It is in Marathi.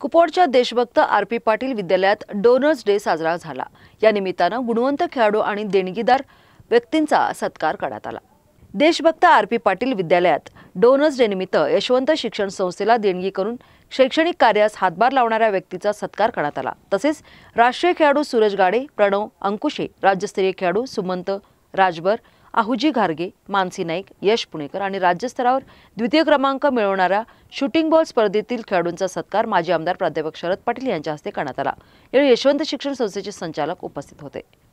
कुपोडच्या देशभक्त आर पी पाटील विद्यालयात डोनर्स डे साजरा झाला या निमित्तानं गुणवंत खेळाडू आणि देणगीदार व्यक्तींचा सत्कार करण्यात आला देशभक्त आर पी पाटील विद्यालयात डोनर्स डे निमित्त यशवंत शिक्षण संस्थेला देणगी करून शैक्षणिक कार्यास हातभार लावणाऱ्या व्यक्तीचा सत्कार करण्यात आला तसेच राष्ट्रीय खेळाडू सूरज गाडे प्रणव अंकुशे राज्यस्तरीय खेळाडू सुमंत राजभर आहुजी घारगे मानसी नाईक यश पुणेकर आणि राज्यस्तरावर द्वितीय क्रमांक मिळवणाऱ्या शूटिंग बॉल स्पर्धेतील खेळाडूंचा सत्कार माजी आमदार प्राध्यापक शरद पाटील यांच्या हस्ते करण्यात आला यावेळी यशवंत शिक्षण संस्थेचे संचालक उपस्थित होते